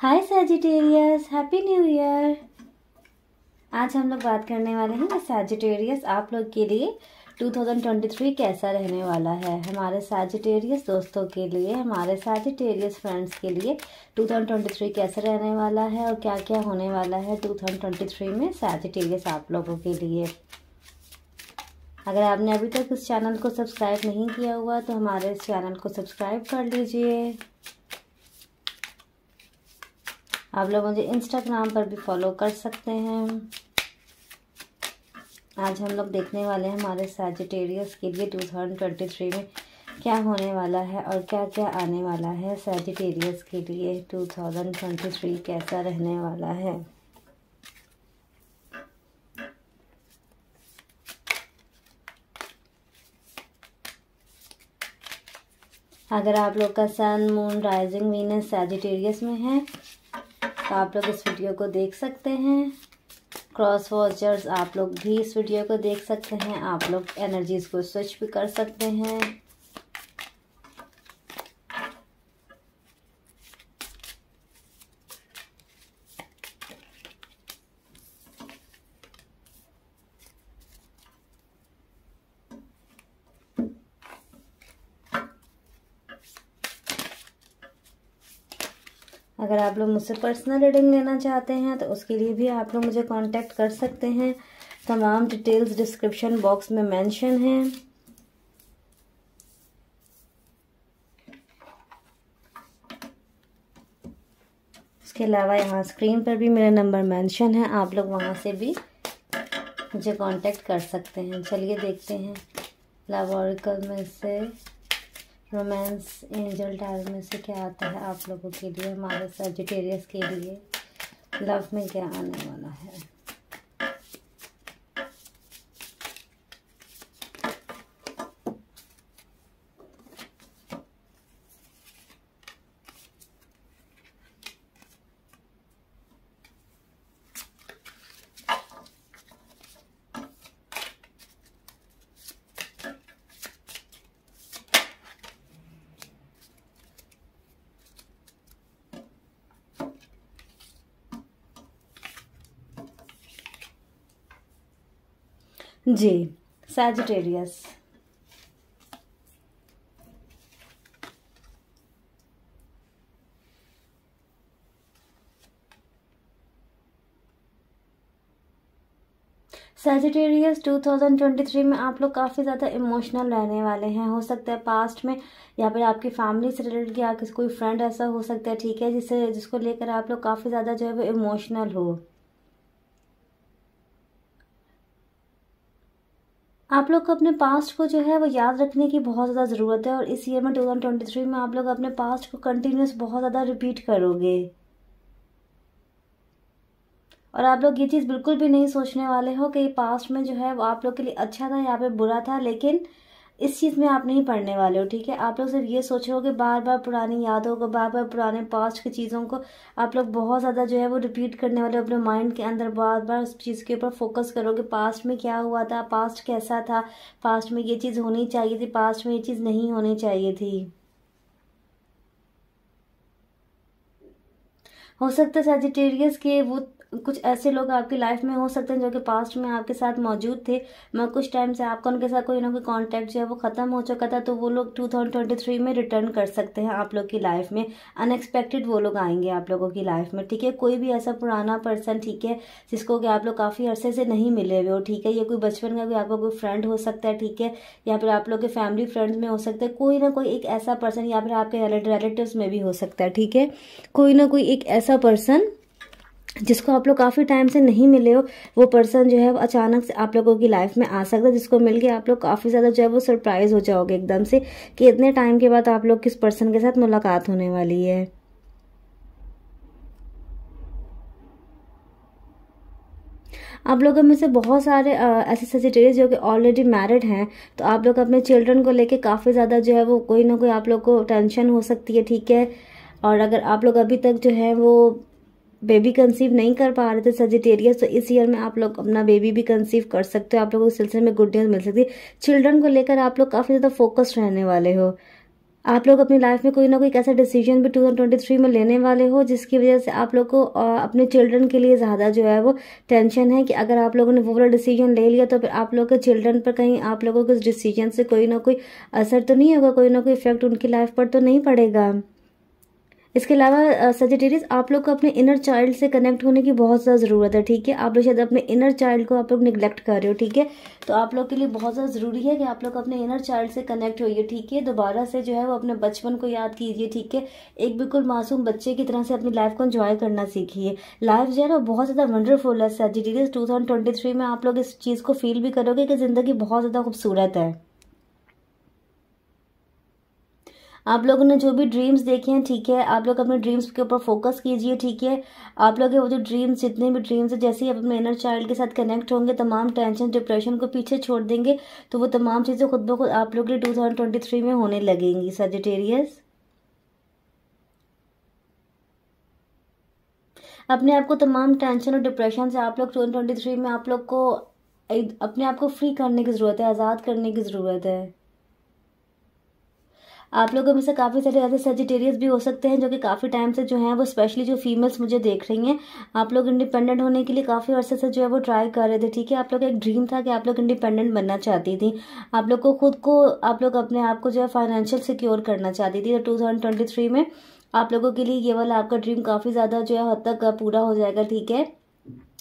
हाय Sagittarius happy new year आज हम लोग बात करने वाले हैं कि आप लोग के लिए 2023 कैसा रहने वाला है हमारे सेजिटेरियस दोस्तों के लिए हमारे सैजिटेरियस फ्रेंड्स के लिए 2023 कैसा रहने वाला है और क्या क्या होने वाला है 2023 में सजिटेरियस आप लोगों के लिए अगर आपने अभी तक इस चैनल को सब्सक्राइब नहीं किया हुआ तो हमारे इस चैनल को सब्सक्राइब कर लीजिए आप लोग मुझे इंस्टाग्राम पर भी फॉलो कर सकते हैं आज हम लोग देखने वाले हैं हमारे सैजिटेरियस के लिए थ्री में क्या होने वाला है और क्या क्या आने वाला है सैजिटेरियस के लिए थ्री कैसा रहने वाला है अगर आप लोग का sun moon rising Venus Sagittarius में है तो आप लोग इस वीडियो को देख सकते हैं क्रॉस वॉचर्स आप लोग भी इस वीडियो को देख सकते हैं आप लोग एनर्जीज़ को स्विच भी कर सकते हैं अगर आप लोग मुझसे पर्सनल रीडिंग लेना चाहते हैं तो उसके लिए भी आप लोग मुझे कॉन्टेक्ट कर सकते हैं तमाम डिटेल्स डिस्क्रिप्शन बॉक्स में मैंशन है उसके अलावा यहाँ स्क्रीन पर भी मेरा नंबर मेंशन है आप लोग वहाँ से भी मुझे कांटेक्ट कर सकते हैं चलिए देखते हैं लाभ में से रोमांस एंजल टाइल में से क्या आता है आप लोगों के लिए हमारे सजिटेरियस के लिए लव में क्या आने वाला है जी सैजिटेरियस सेजिटेरियस 2023 में आप लोग काफ़ी ज़्यादा इमोशनल रहने वाले हैं हो सकता है पास्ट में या फिर आपकी फैमिली से रिलेटेड या किसी कोई फ्रेंड ऐसा हो सकता है ठीक है जिसे जिसको लेकर आप लोग काफ़ी ज़्यादा जो है वो इमोशनल हो आप लोग को अपने पास्ट को जो है वो याद रखने की बहुत ज़्यादा ज़रूरत है और इस ईयर में 2023 में आप लोग अपने पास्ट को कंटिन्यूस बहुत ज़्यादा रिपीट करोगे और आप लोग ये चीज़ बिल्कुल भी नहीं सोचने वाले हो कि पास्ट में जो है वो आप लोग के लिए अच्छा था यहाँ पे बुरा था लेकिन इस चीज़ में आप नहीं पढ़ने वाले हो ठीक है आप लोग सिर्फ ये सोच रहे हो कि बार बार पुरानी यादों को बार बार पुराने पास्ट की चीज़ों को आप लोग बहुत ज़्यादा जो है वो रिपीट करने वाले हो अपने माइंड के अंदर बार बार उस चीज़ के ऊपर फोकस करोगे पास्ट में क्या हुआ था पास्ट कैसा था पास्ट में ये चीज़ होनी चाहिए थी पास्ट में ये चीज़ नहीं होनी चाहिए थी हो सकता है सजिटेरियस के वो कुछ ऐसे लोग आपकी लाइफ में हो सकते हैं जो कि पास्ट में आपके साथ मौजूद थे मैं कुछ टाइम से आपका उनके साथ कोई ना कोई कॉन्टैक्ट जो है वो ख़त्म हो चुका था तो वो लोग 2023 में रिटर्न कर सकते हैं आप लोग की लाइफ में अनएक्सपेक्टेड वो लोग आएंगे आप लोगों की लाइफ में ठीक है कोई भी ऐसा पुराना पर्सन ठीक है जिसको कि आप लोग काफ़ी अरसे से नहीं मिले हुए हो ठीक है या कोई बचपन का कोई आपका कोई फ्रेंड हो सकता है ठीक है या फिर आप लोग के फैमिली फ्रेंड्स में हो सकते हैं कोई ना कोई एक ऐसा पर्सन या फिर आपके रिलेटिव में भी हो सकता है ठीक है कोई ना कोई एक ऐसा पर्सन जिसको आप लोग काफ़ी टाइम से नहीं मिले हो वो पर्सन जो है अचानक से आप लोगों की लाइफ में आ सकता है जिसको मिल के आप लोग काफ़ी ज़्यादा जो है वो सरप्राइज हो जाओगे एकदम से कि इतने टाइम के बाद आप लोग किस पर्सन के साथ मुलाकात होने वाली है आप लोगों में से बहुत सारे ऐसे सजिटेरियस जो कि ऑलरेडी मैरिड हैं तो आप लोग अपने चिल्ड्रन को लेके काफ़ी ज़्यादा जो है वो कोई ना कोई आप लोग को टेंशन हो सकती है ठीक है और अगर आप लोग अभी तक जो है वो बेबी कंसीव नहीं कर पा रहे थे सजिटेरियस तो इस ईयर में आप लोग अपना बेबी भी कंसीव कर सकते हो आप लोगों को सिलसिले में गुड न्यूज़ मिल सकती है चिल्ड्रन को लेकर आप लोग काफ़ी ज़्यादा फोकस्ड रहने वाले हो आप लोग अपनी लाइफ में कोई ना कोई ऐसा डिसीजन भी 2023 में लेने वाले हो जिसकी वजह से आप लोग को अपने चिल्ड्रन के लिए ज़्यादा जो है वो टेंशन है कि अगर आप लोगों ने वो वाला डिसीजन ले लिया तो फिर आप लोग के चिल्ड्रन पर कहीं आप लोगों के उस डिसीजन से कोई ना कोई असर तो नहीं होगा कोई ना कोई इफेक्ट उनकी लाइफ पर तो नहीं पड़ेगा इसके अलावा सेजिटेरियस आप लोग को अपने इनर चाइल्ड से कनेक्ट होने की बहुत ज़्यादा ज़रूरत है ठीक है आप लोग शायद अपने इनर चाइल्ड को आप लोग निगलेक्ट कर रहे हो ठीक है तो आप लोग के लिए बहुत ज़्यादा ज़रूरी है कि आप लोग अपने इनर चाइल्ड से कनेक्ट होइए ठीक है दोबारा से जो है वो अपने बचपन को याद कीजिए ठीक है एक बिल्कुल मासूम बच्चे की तरह से अपनी लाइफ को इन्जॉय करना सीखिए लाइफ जो है ना बहुत ज़्यादा वंडरफुल है सेजिटेरियस टू में आप लोग इस चीज़ को फील भी करोगे कि ज़िंदगी बहुत ज़्यादा खूबसूरत है आप लोगों ने जो भी ड्रीम्स देखे हैं ठीक है आप लोग अपने ड्रीम्स के ऊपर फोकस कीजिए ठीक है आप लोग वो जो ड्रीम्स जितने भी ड्रीम्स है जैसे ही आप अपने इनर चाइल्ड के साथ कनेक्ट होंगे तमाम टेंशन डिप्रेशन को पीछे छोड़ देंगे तो वो तमाम चीज़ें खुद ब खुद आप लोग के लिए टू में होने लगेंगी सजिटेरियस अपने आप को तमाम टेंशन और डिप्रेशन से आप लोग ट्वेंटी में आप लोग को अपने आप को फ्री करने की ज़रूरत है आज़ाद करने की ज़रूरत है आप लोगों में से काफ़ी सारे ऐसे सेजिटेरियस भी हो सकते हैं जो कि काफ़ी टाइम से जो है वो स्पेशली जो फीमेल्स मुझे देख रही हैं आप लोग इंडिपेंडेंट होने के लिए काफ़ी अर्से से जो है वो ट्राई कर रहे थे ठीक है आप लोग का एक ड्रीम था कि आप लोग इंडिपेंडेंट बनना चाहती थी आप लोग को खुद को आप लोग अपने आप को जो है फाइनेंशियल सिक्योर करना चाहती थी तो टू में आप लोगों के लिए ये वाला आपका ड्रीम काफ़ी ज़्यादा जो है हद तक पूरा हो जाएगा ठीक है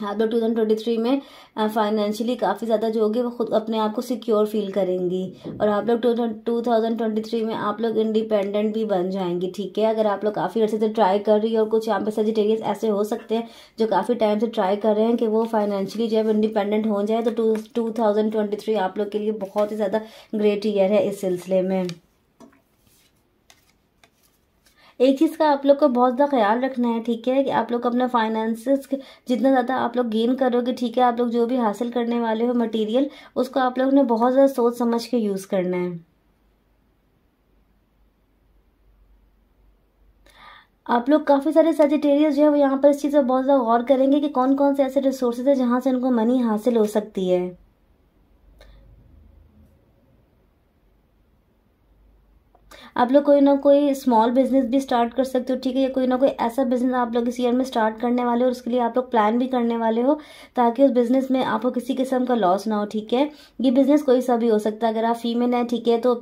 हाँ तो टू थाउजेंड ट्वेंटी थ्री में फाइनेंशियली काफ़ी ज़्यादा जो होगी वो खुद अपने आप को सिक्योर फील करेंगी और आप लोग टू थाउजेंड ट्वेंटी थ्री में आप लोग इंडिपेंडेंट भी बन जाएंगी ठीक है अगर आप लोग काफ़ी अर्से से ट्राई कर रही है और कुछ यहाँ पे सजिटेरियस ऐसे हो सकते हैं जो काफ़ी टाइम से ट्राई कर रहे हैं कि वो फाइनेंशियली जब इंडिपेंडेंट हो जाए तो टू थाउजेंड ट्वेंटी थ्री आप लोग के लिए बहुत ही ज़्यादा ग्रेट ईयर है इस सिलसिले में एक चीज़ का आप लोग को बहुत ज़्यादा ख्याल रखना है ठीक है कि आप लोग अपना फाइनेंसिस जितना ज़्यादा आप लोग गेन करोगे ठीक है आप लोग जो भी हासिल करने वाले हो मटेरियल उसको आप लोग ने बहुत ज़्यादा सोच समझ के यूज़ करना है आप लोग काफ़ी सारे सजिटेरियस जो है वो यहाँ पर इस चीज़ पर बहुत ज़्यादा गौर करेंगे कि कौन कौन से ऐसे रिसोर्सेज है जहाँ से उनको मनी हासिल हो सकती है आप लोग कोई ना कोई स्मॉल बिजनेस भी स्टार्ट कर सकते हो ठीक है या कोई ना कोई ऐसा बिजनेस आप लोग इस ईयर में स्टार्ट करने वाले हो और उसके लिए आप लोग प्लान भी करने वाले हो ताकि उस बिजनेस में आपको किसी किस्म का लॉस ना हो ठीक है ये बिजनेस कोई सा भी हो सकता है अगर आप फीमेल हैं ठीक है तो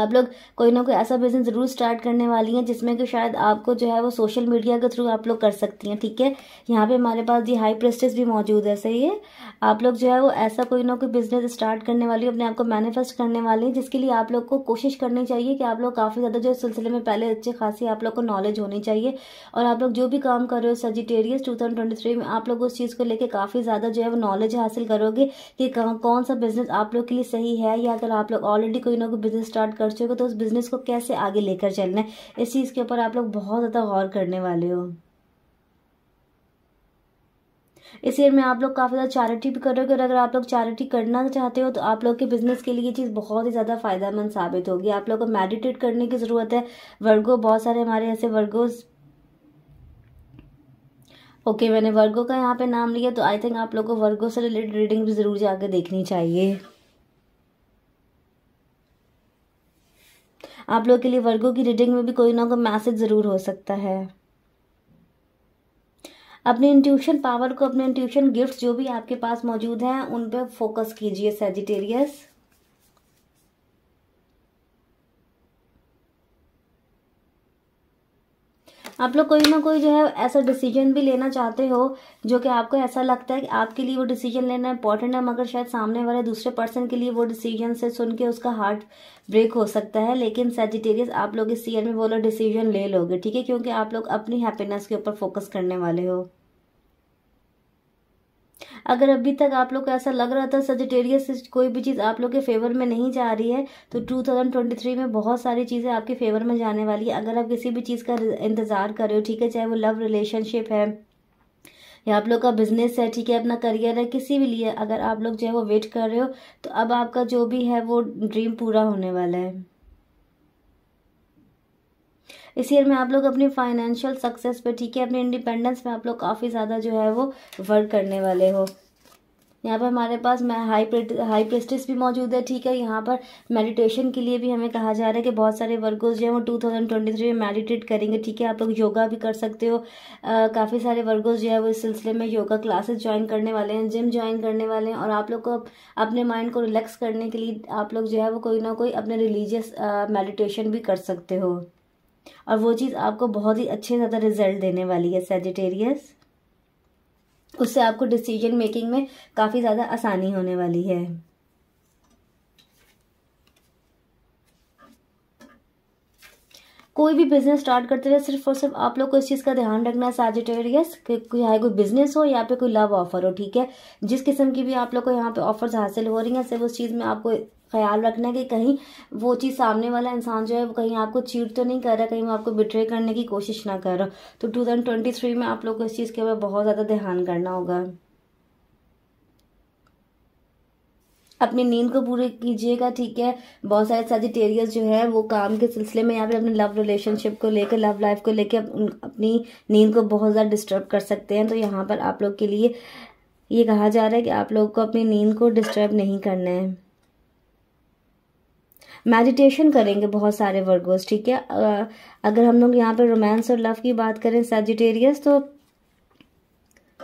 आप लोग कोई ना कोई ऐसा बिज़नेस ज़रूर स्टार्ट करने वाली हैं जिसमें कि शायद आपको जो है वो सोशल मीडिया के थ्रू आप लोग कर सकती हैं ठीक है यहाँ पे हमारे पास जी हाई प्रेस्टेज भी मौजूद है सही है आप लोग जो है वो ऐसा कोई ना कोई बिज़नेस स्टार्ट करने वाली अपने आप को मैनिफेस्ट करने वाली हैं जिसके लिए आप लोग को कोशिश करनी चाहिए कि आप लोग काफ़ी ज़्यादा जो इस सिलसिले में पहले अच्छे खासी आप लोग को नॉलेज होनी चाहिए और आप लोग जो भी काम कर रहे हो सजिटेरियस टू में आप लोग उस चीज़ को लेकर काफ़ी ज़्यादा जो है वो नॉलेज हासिल करोगे कि कौन सा बिज़नेस आप लोग के लिए सही है या अगर आप लोग ऑलरेडी कोई ना कोई बिज़नेस स्टार्ट कर चुके हो तो उस बिज़नेस को कैसे आगे लेकर चलना है इस चीज़ के ऊपर आप लोग बहुत ज़्यादा गौर करने वाले हो इस ईयर में आप लोग काफ़ी ज़्यादा चैरिटी भी कर करोगे और अगर आप लोग चैरिटी करना चाहते हो तो आप लोग के बिजनेस के लिए ये चीज़ बहुत ही ज़्यादा फायदेमंद साबित होगी आप लोग को मेडिटेट करने की ज़रूरत है वर्गो बहुत सारे हमारे ऐसे वर्गोस ओके okay, मैंने वर्गो का यहाँ पे नाम लिया तो आई थिंक आप लोगों को वर्गो से रिलेटेड रीडिंग भी ज़रूर जाकर देखनी चाहिए आप लोगों के लिए वर्गो की रीडिंग में भी कोई ना कोई मैसेज ज़रूर हो सकता है अपने इंट्यूशन पावर को अपने इंट्यूशन गिफ्ट्स जो भी आपके पास मौजूद हैं उन पर फोकस कीजिए सेजिटेरियस आप लोग कोई ना कोई जो है ऐसा डिसीजन भी लेना चाहते हो जो कि आपको ऐसा लगता है कि आपके लिए वो डिसीजन लेना इंपॉर्टेंट है मगर शायद सामने वाले दूसरे पर्सन के लिए वो डिसीजन से सुन के उसका हार्ट ब्रेक हो सकता है लेकिन सेजिटेरियस आप लोग इस ईयर में बोलो डिसीजन ले लोगे ठीक है क्योंकि आप लोग अपनी हैप्पीनेस के ऊपर फोकस करने वाले हो अगर अभी तक आप लोग को ऐसा लग रहा था सजिटेरियस कोई भी चीज़ आप लोग के फेवर में नहीं जा रही है तो 2023 में बहुत सारी चीज़ें आपके फेवर में जाने वाली है अगर आप किसी भी चीज़ का इंतज़ार कर रहे हो ठीक है चाहे वो लव रिलेशनशिप है या आप लोग का बिजनेस है ठीक है अपना करियर है किसी भी लिए अगर आप लोग जो है वो वेट कर रहे हो तो अब आपका जो भी है वो ड्रीम पूरा होने वाला है इस ईयर में आप लोग अपनी फाइनेंशियल सक्सेस पे ठीक है अपने इंडिपेंडेंस में आप लोग काफ़ी ज़्यादा जो है वो वर्क करने वाले हो यहाँ पर हमारे पास मैं हाई हाई प्रेस्टिस भी मौजूद है ठीक है यहाँ पर मेडिटेशन के लिए भी हमें कहा जा रहा है कि बहुत सारे वर्गोज जो हैं वो 2023 में मेडिटेट करेंगे ठीक है आप लोग योगा भी कर सकते हो काफ़ी सारे वर्गोज जो है वो इस सिलसिले में योगा क्लासेस ज्वाइन करने वाले हैं जिम ज्वाइन करने वाले हैं और आप लोग को अपने माइंड को रिलैक्स करने के लिए आप लोग जो है वो कोई ना कोई अपने रिलीजियस मेडिटेशन भी कर सकते हो और वो चीज़ आपको बहुत ही अच्छे ज़्यादा रिजल्ट देने वाली है सेजिटेरियस उससे आपको डिसीजन मेकिंग में काफ़ी ज़्यादा आसानी होने वाली है कोई भी बिजनेस स्टार्ट करते रहे सिर्फ और सिर्फ आप लोग को इस चीज़ का ध्यान रखना है सैजिटेरियस कि चाहे कोई बिजनेस हो या पे कोई लव ऑफर हो ठीक है जिस किस्म की भी आप लोग को यहाँ पे ऑफर्स हासिल हो रही हैं सिर्फ उस चीज़ में आपको ख्याल रखना कि कहीं वो चीज़ सामने वाला इंसान जो है वो कहीं आपको चीट तो नहीं कर रहा कहीं वो आपको बिट्रे करने की कोशिश ना कर रहा तो 2023 में आप लोग को इस चीज़ के ऊपर बहुत ज़्यादा ध्यान करना होगा अपनी नींद को पूरी कीजिएगा ठीक है बहुत सारे सजिटेरियस जो है वो काम के सिलसिले में या फिर अपने लव रिलेशनशिप को लेकर लव लाइफ को लेकर अपनी नींद को बहुत ज़्यादा डिस्टर्ब कर सकते हैं तो यहाँ पर आप लोग के लिए ये कहा जा रहा है कि आप लोग को अपनी नींद को डिस्टर्ब नहीं करना है मेडिटेशन करेंगे बहुत सारे वर्गोस ठीक है अगर हम लोग यहाँ पर रोमांस और लव की बात करें सेजिटेरियस तो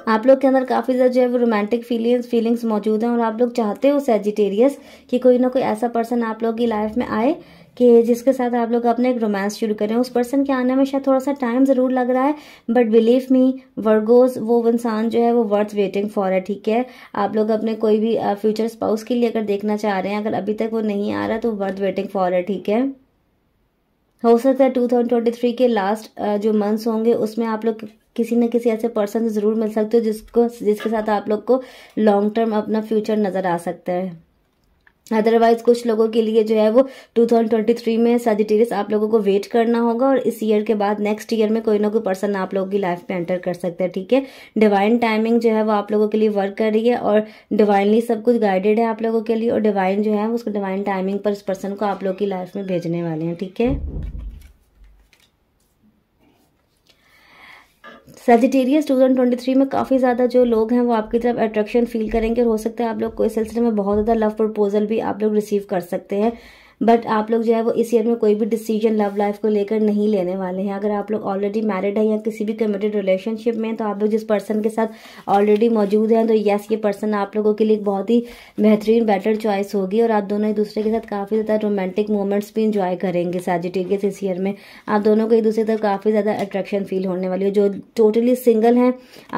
आप लोग के अंदर काफ़ी ज़्यादा जो है वो रोमांटिक फीलिंग्स फीलिंग्स मौजूद हैं और आप लोग चाहते हो सेजिटेरियस कि कोई ना कोई ऐसा पर्सन आप लोग की लाइफ में आए कि जिसके साथ आप लोग अपना एक रोमांस शुरू करें उस पर्सन के आने में शायद थोड़ा सा टाइम ज़रूर लग रहा है बट बिलीव मी वर्गोज वो इंसान जो है वो वर्थ वेटिंग फॉर है ठीक है आप लोग अपने कोई भी फ्यूचर स्पाउस के लिए अगर देखना चाह रहे हैं अगर अभी तक वो नहीं आ रहा तो वर्थ वेटिंग फॉर है ठीक है हो सकता है 2023 के लास्ट जो मंथ्स होंगे उसमें आप लोग किसी न किसी ऐसे पर्सन से ज़रूर मिल सकते हो जिसको जिसके साथ आप लोग को लॉन्ग टर्म अपना फ्यूचर नज़र आ सकता है अदरवाइज कुछ लोगों के लिए जो है वो 2023 में सजिटेरियस आप लोगों को वेट करना होगा और इस ईयर के बाद नेक्स्ट ईयर में कोई ना कोई पर्सन आप लोगों की लाइफ में एंटर कर सकते हैं ठीक है डिवाइन टाइमिंग जो है वो आप लोगों के लिए वर्क कर रही है और डिवाइनली सब कुछ गाइडेड है आप लोगों के लिए और डिवाइन जो है उसको डिवाइन टाइमिंग पर उस पर्सन को आप लोग की लाइफ में भेजने वाले हैं ठीक है सेजिटेरियस 2023 में काफ़ी ज़्यादा जो लोग हैं वो आपकी तरफ अट्रैक्शन फील करेंगे और हो सकता है आप लोग को इस सिलसिले में बहुत ज़्यादा लव प्रपोजल भी आप लोग रिसीव कर सकते हैं बट आप लोग जो है वो इस ईयर में कोई भी डिसीजन लव लाइफ को लेकर नहीं लेने वाले हैं अगर आप लोग ऑलरेडी मैरिड हैं या किसी भी कमिटेड रिलेशनशिप में तो आप लोग जिस पर्सन के साथ ऑलरेडी मौजूद हैं तो येस ये पर्सन आप लोगों के लिए बहुत ही बेहतरीन बेटर चॉइस होगी और आप दोनों एक दूसरे के साथ काफ़ी ज़्यादा रोमांटिक मोमेंट्स भी इंजॉय करेंगे सैजिटेरियस इस ईयर में आप दोनों को एक दूसरे तरफ काफ़ी ज़्यादा अट्रैक्शन फील होने वाली है जो टोटली सिंगल हैं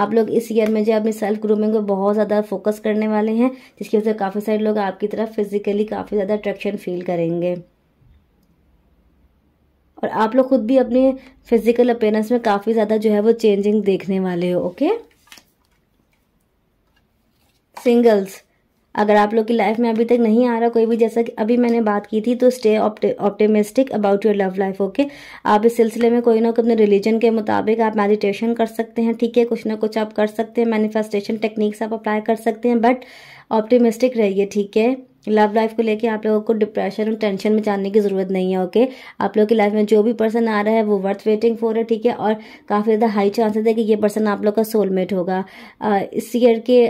आप लोग इस ईयर में जो अपनी सेल्फ ग्रूमिंग को बहुत ज़्यादा फोकस करने वाले हैं जिसकी वजह से काफ़ी सारे लोग आपकी तरफ फिजिकली काफ़ी ज़्यादा अट्रैक्शन फील करेंगे करेंगे और आप लोग खुद भी अपने फिजिकल अपेयरेंस में काफ़ी ज़्यादा जो है वो चेंजिंग देखने वाले हो ओके सिंगल्स अगर आप लोग की लाइफ में अभी तक नहीं आ रहा कोई भी जैसा कि अभी मैंने बात की थी तो stay optimistic about your love life okay आप इस सिलसिले में कोई ना कोई अपने रिलीजन के मुताबिक आप मेडिटेशन कर सकते हैं ठीक है कुछ ना कुछ आप कर सकते हैं मैनिफेस्टेशन टेक्निक्स आप अप्लाई कर सकते हैं बट ऑप्टिमिस्टिक रहिए ठीक है लव लाइफ को लेके आप लोगों को डिप्रेशन और टेंशन में जानने की ज़रूरत नहीं है ओके आप लोगों की लाइफ में जो भी पर्सन आ रहा है वो वर्थ वेटिंग फॉर है ठीक है और काफ़ी ज़्यादा हाई चांसेस है कि ये पर्सन आप लोग का सोलमेट होगा इस ईयर के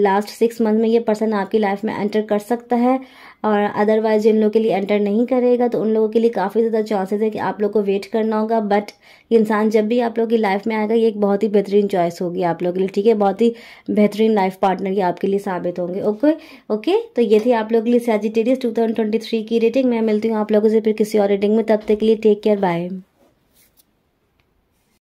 लास्ट सिक्स मंथ में ये पर्सन आपकी लाइफ में एंटर कर सकता है और अदरवाइज जिन लोगों के लिए एंटर नहीं करेगा तो उन लोगों के लिए काफ़ी ज़्यादा चांसेस है कि आप लोग को वेट करना होगा बट इंसान जब भी आप लोग की लाइफ में आएगा ये एक बहुत ही बेहतरीन चॉइस होगी आप लोग के लिए ठीक है बहुत ही बेहतरीन लाइफ पार्टनर ये आपके लिए साबित होंगे ओके ओके तो ये थी आप लोग के लिए सैजिटेरियस टू की रेटिंग मैं मिलती हूँ आप लोगों से फिर किसी और रेटिंग में तब तक के लिए टेक केयर बाय